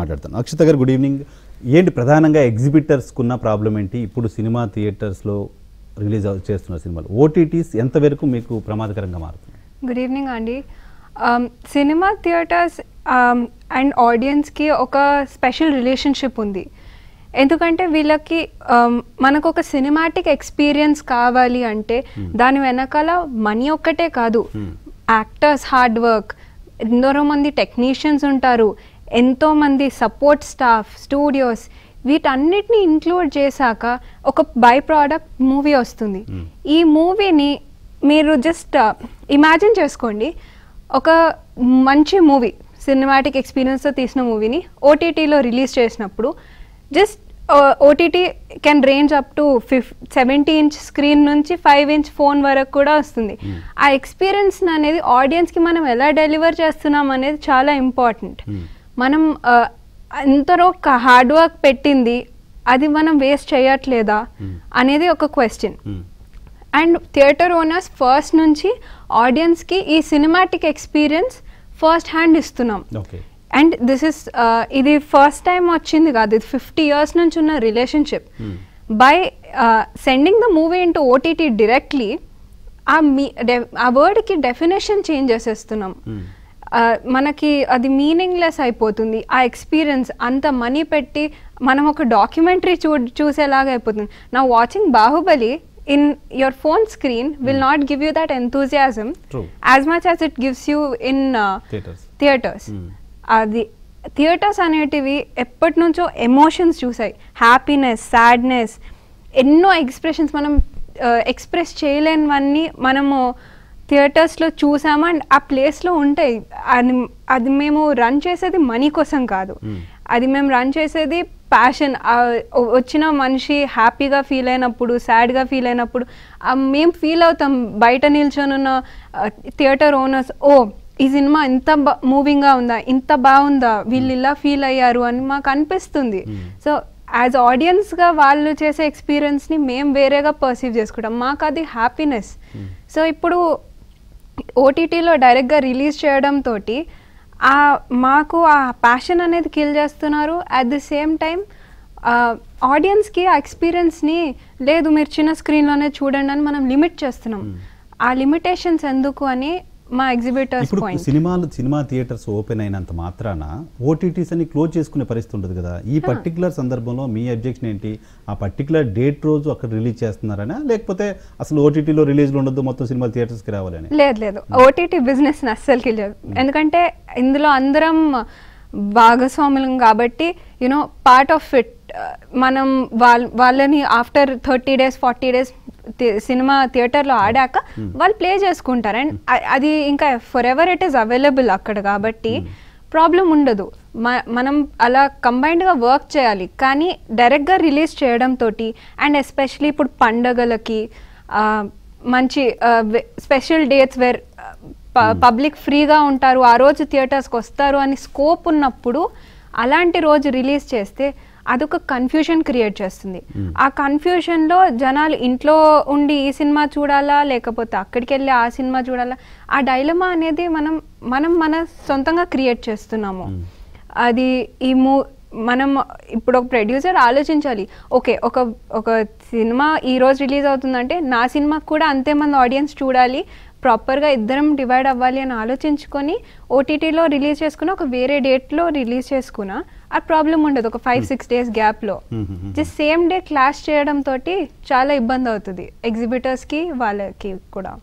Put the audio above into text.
మాట్లాడతాను అక్షిత గారు good evening ఏంటి ప్రధానంగా ఎగ్జిబిటర్స్కి ఉన్న ప్రాబ్లం ఏంటి ఇప్పుడు సినిమా థియేటర్స్లో రిలీజ్ చేస్తున్న సినిమాలు ఓటీటీస్ ఎంతవరకు మీకు ప్రమాదకరంగా మారుతుంది గుడ్ ఈవినింగ్ అండి um, cinema theatres and um, ఆడియన్స్కి ఒక స్పెషల్ రిలేషన్షిప్ ఉంది ఎందుకంటే వీళ్ళకి మనకు ఒక సినిమాటిక్ ఎక్స్పీరియన్స్ కావాలి అంటే hmm. దాని వెనకాల మనీ ఒక్కటే కాదు యాక్టర్స్ హార్డ్ వర్క్ ఎందరో మంది టెక్నీషియన్స్ ఉంటారు ఎంతోమంది సపోర్ట్ స్టాఫ్ స్టూడియోస్ వీటన్నిటిని ఇంక్లూడ్ చేశాక ఒక బై ప్రోడక్ట్ మూవీ వస్తుంది ఈ మూవీని మీరు జస్ట్ ఇమాజిన్ చేసుకోండి ఒక మంచి మూవీ సినిమాటిక్ ఎక్స్పీరియన్స్తో తీసిన మూవీని ఓటీటీలో రిలీజ్ చేసినప్పుడు just OTT can range up to fif seventy inch screen నుంచి ఫైవ్ ఇంచ్ ఫోన్ వరకు కూడా వస్తుంది ఆ ఎక్స్పీరియన్స్ అనేది ఆడియన్స్కి మనం ఎలా డెలివర్ చేస్తున్నాం అనేది చాలా ఇంపార్టెంట్ మనం ఒక హార్డ్ వర్క్ పెట్టింది అది మనం వేస్ట్ చేయట్లేదా hmm. అనేది ఒక question and theatre owners first నుంచి ఆడియన్స్కి ఈ సినిమాటిక్ ఎక్స్పీరియన్స్ ఫస్ట్ హ్యాండ్ ఇస్తున్నాం అండ్ దిస్ ఇస్ ఇది ఫస్ట్ టైం వచ్చింది కాదు ఇది ఫిఫ్టీ ఇయర్స్ నుంచి ఉన్న relationship by sending the movie into OTT directly ఆ మీ ఆ వర్డ్కి డెఫినేషన్ చేంజ్ చేసేస్తున్నాం hmm. మనకి అది మీనింగ్లెస్ అయిపోతుంది ఆ ఎక్స్పీరియన్స్ అంత మనీ పెట్టి మనం ఒక డాక్యుమెంటరీ చూ చూసేలాగా అయిపోతుంది నా watching Baahubali in your phone screen will not give you that enthusiasm as much as it gives you in theatres అది థియేటర్స్ అనేటివి ఎప్పటి నుంచో ఎమోషన్స్ చూసాయి హ్యాపీనెస్ సాడ్నెస్ ఎన్నో ఎక్స్ప్రెషన్స్ మనం ఎక్స్ప్రెస్ uh, చేయలేనివన్నీ మనము థియేటర్స్లో చూసాము అండ్ ఆ ప్లేస్లో ఉంటాయి అది అది మేము రన్ చేసేది మనీ కోసం కాదు అది మేము రన్ చేసేది ప్యాషన్ వచ్చిన మనిషి హ్యాపీగా ఫీల్ అయినప్పుడు సాడ్గా ఫీల్ అయినప్పుడు మేము ఫీల్ అవుతాం బయట నిల్చొనున్న థియేటర్ ఓనర్స్ ఓ ఈ సినిమా ఇంత మూవింగ్గా ఉందా ఇంత బాగుందా వీళ్ళు ఇలా ఫీల్ అయ్యారు అని మాకు అనిపిస్తుంది సో యాజ్ ఆడియన్స్గా వాళ్ళు చేసే ఎక్స్పీరియన్స్ని మేము వేరేగా పర్సీవ్ చేసుకుంటాం మాకు అది హ్యాపీనెస్ సో ఇప్పుడు ఓటీటీలో డైరెక్ట్గా రిలీజ్ చేయడంతో ఆ మాకు ఆ ప్యాషన్ అనేది కిల్ చేస్తున్నారు అట్ ది సేమ్ టైం ఆడియన్స్కి ఆ ఎక్స్పీరియన్స్ని లేదు మీరు చిన్న స్క్రీన్లోనే చూడండి అని మనం లిమిట్ చేస్తున్నాం ఆ లిమిటేషన్స్ ఎందుకు అని మా ఎగ్జిబిటర్స్ పాయింట్ సినిమాలు సినిమా థియేటర్స్ ఓపెన్ అయినంత మాత్రాన ఓటీటీస్ అన్ని క్లోజ్ చేసుకునే పరిస్థితి ఉండదు కదా ఈ పర్టికులర్ సందర్భంలో మీ అబ్జెక్షన్ ఏంటి ఆ పర్టికులర్ డేట్ రోజు అక్కడ రిలీజ్ చేస్తున్నారనే లేకపోతే అసలు ఓటీటీలో రిలీజ్ ఉండదు మొత్తం సినిమా థియేటర్స్కి రావాలని లేదు లేదు ఓటీటీ బిజినెస్ అస్సలు లేదు ఎందుకంటే ఇందులో అందరం భాగస్వాములం కాబట్టి యునో పార్ట్ ఆఫ్ ఇట్ మనం వాళ్ళ వాళ్ళని after thirty days forty days cinema థియేటర్లో ఆడాక వాళ్ళు ప్లే చేసుకుంటారు అండ్ అది ఇంకా for ever it is available అక్కడ కాబట్టి ప్రాబ్లం ఉండదు మనం అలా కంబైన్డ్గా వర్క్ చేయాలి కానీ డైరెక్ట్గా రిలీజ్ చేయడం తోటి అండ్ ఎస్పెషలీ ఇప్పుడు పండగలకి మంచి స్పెషల్ డేట్స్ వేర్ పబ్లిక్ ఫ్రీగా ఉంటారు ఆ రోజు థియేటర్స్కి వస్తారు అని స్కోప్ ఉన్నప్పుడు అలాంటి రోజు రిలీజ్ చేస్తే అదొక కన్ఫ్యూజన్ క్రియేట్ చేస్తుంది hmm. ఆ కన్ఫ్యూజన్లో జనాలు ఇంట్లో ఉండి ఈ సినిమా చూడాలా లేకపోతే అక్కడికి వెళ్ళి ఆ సినిమా చూడాలా ఆ డైలమా అనేది మనం మనం మన సొంతంగా క్రియేట్ చేస్తున్నాము hmm. అది ఈ మూ మనం ఇప్పుడు ఒక ప్రొడ్యూసర్ ఆలోచించాలి ఓకే ఒక ఒక సినిమా ఈరోజు రిలీజ్ అవుతుందంటే నా సినిమాకి కూడా అంతే మంది ఆడియన్స్ చూడాలి ప్రాపర్గా ఇద్దరం డివైడ్ అవ్వాలి అని ఆలోచించుకొని ఓటీటీలో రిలీజ్ చేసుకున్న ఒక వేరే డేట్లో రిలీజ్ చేసుకున్న ఆ ప్రాబ్లం ఉండదు ఒక ఫైవ్ సిక్స్ డేస్ గ్యాప్లో జస్ట్ సేమ్ డే క్లాష్ చేయడంతో చాలా ఇబ్బంది అవుతుంది ఎగ్జిబిటర్స్కి వాళ్ళకి కూడా